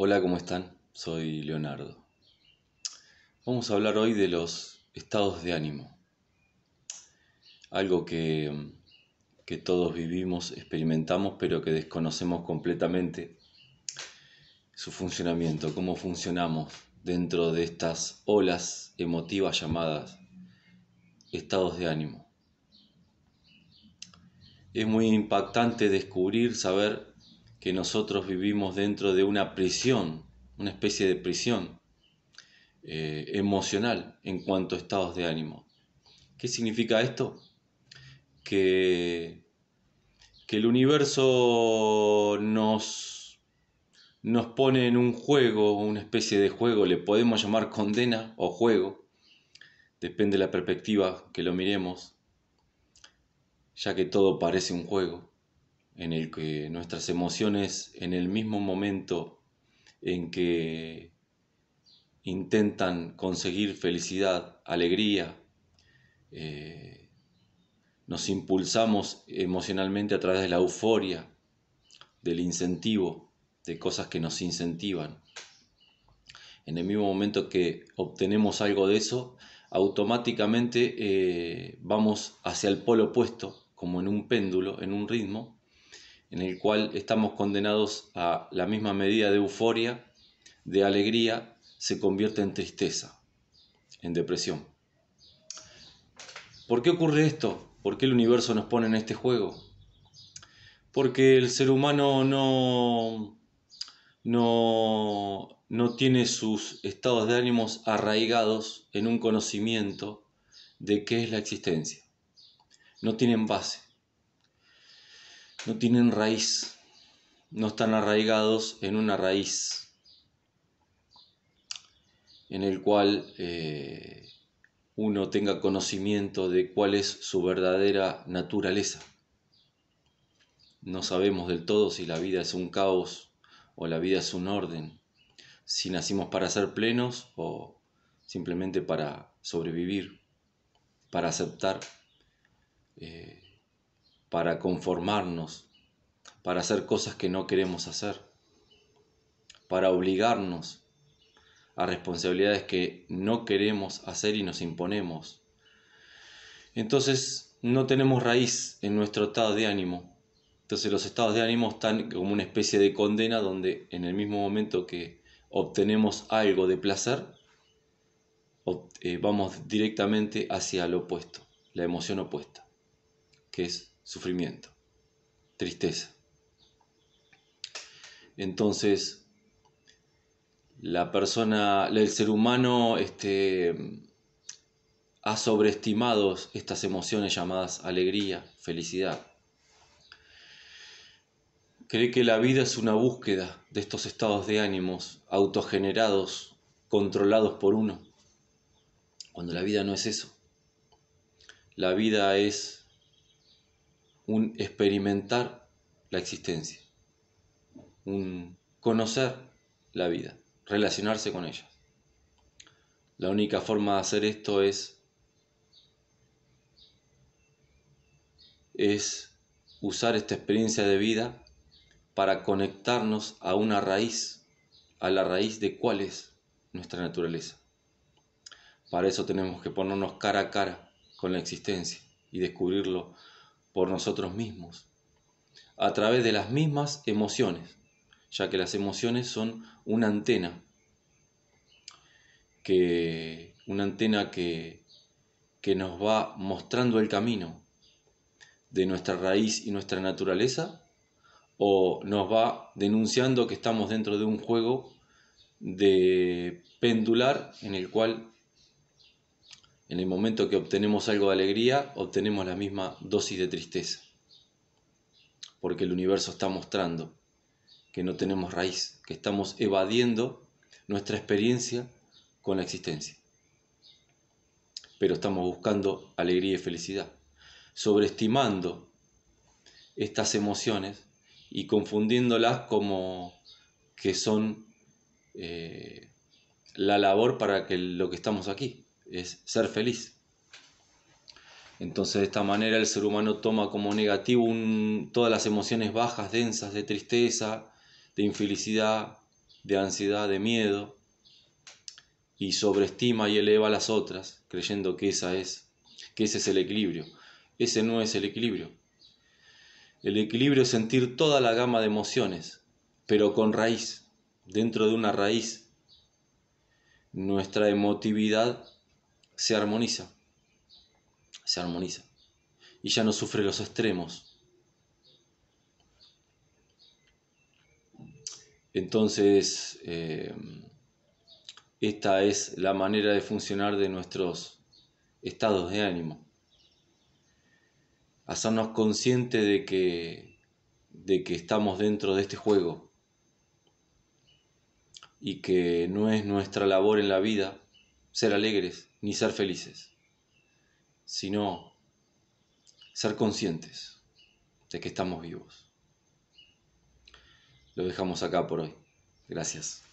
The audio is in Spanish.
Hola, ¿cómo están? Soy Leonardo. Vamos a hablar hoy de los estados de ánimo. Algo que, todos vivimos, experimentamos, pero que desconocemos completamente su funcionamiento, cómo funcionamos dentro de estas olas emotivas llamadas estados de ánimo. Es muy impactante descubrir, saber que nosotros vivimos dentro de una prisión, una especie de prisión eh, emocional en cuanto a estados de ánimo. ¿Qué significa esto? Que, que el universo nos, nos pone en un juego, una especie de juego, le podemos llamar condena o juego, depende de la perspectiva que lo miremos, ya que todo parece un juego en el que nuestras emociones en el mismo momento en que intentan conseguir felicidad, alegría, eh, nos impulsamos emocionalmente a través de la euforia, del incentivo, de cosas que nos incentivan. En el mismo momento que obtenemos algo de eso, automáticamente eh, vamos hacia el polo opuesto, como en un péndulo, en un ritmo, en el cual estamos condenados a la misma medida de euforia, de alegría, se convierte en tristeza, en depresión. ¿Por qué ocurre esto? ¿Por qué el universo nos pone en este juego? Porque el ser humano no, no, no tiene sus estados de ánimos arraigados en un conocimiento de qué es la existencia. No tienen base no tienen raíz, no están arraigados en una raíz en el cual eh, uno tenga conocimiento de cuál es su verdadera naturaleza. No sabemos del todo si la vida es un caos o la vida es un orden, si nacimos para ser plenos o simplemente para sobrevivir, para aceptar. Eh, para conformarnos, para hacer cosas que no queremos hacer, para obligarnos a responsabilidades que no queremos hacer y nos imponemos. Entonces no tenemos raíz en nuestro estado de ánimo. Entonces los estados de ánimo están como una especie de condena donde en el mismo momento que obtenemos algo de placer, eh, vamos directamente hacia lo opuesto, la emoción opuesta, que es sufrimiento, tristeza. Entonces, la persona, el ser humano este, ha sobreestimado estas emociones llamadas alegría, felicidad. Cree que la vida es una búsqueda de estos estados de ánimos autogenerados, controlados por uno, cuando la vida no es eso. La vida es un experimentar la existencia, un conocer la vida, relacionarse con ella. La única forma de hacer esto es, es usar esta experiencia de vida para conectarnos a una raíz, a la raíz de cuál es nuestra naturaleza. Para eso tenemos que ponernos cara a cara con la existencia y descubrirlo por nosotros mismos, a través de las mismas emociones, ya que las emociones son una antena, que, una antena que, que nos va mostrando el camino de nuestra raíz y nuestra naturaleza, o nos va denunciando que estamos dentro de un juego de pendular en el cual en el momento que obtenemos algo de alegría, obtenemos la misma dosis de tristeza. Porque el universo está mostrando que no tenemos raíz, que estamos evadiendo nuestra experiencia con la existencia. Pero estamos buscando alegría y felicidad, sobreestimando estas emociones y confundiéndolas como que son eh, la labor para que lo que estamos aquí es ser feliz. Entonces de esta manera el ser humano toma como negativo todas las emociones bajas, densas, de tristeza, de infelicidad, de ansiedad, de miedo, y sobreestima y eleva las otras, creyendo que esa es, que ese es el equilibrio. Ese no es el equilibrio. El equilibrio es sentir toda la gama de emociones, pero con raíz, dentro de una raíz. Nuestra emotividad se armoniza, se armoniza y ya no sufre los extremos. Entonces, eh, esta es la manera de funcionar de nuestros estados de ánimo. Hacernos conscientes de que, de que estamos dentro de este juego y que no es nuestra labor en la vida ser alegres ni ser felices, sino ser conscientes de que estamos vivos. Lo dejamos acá por hoy. Gracias.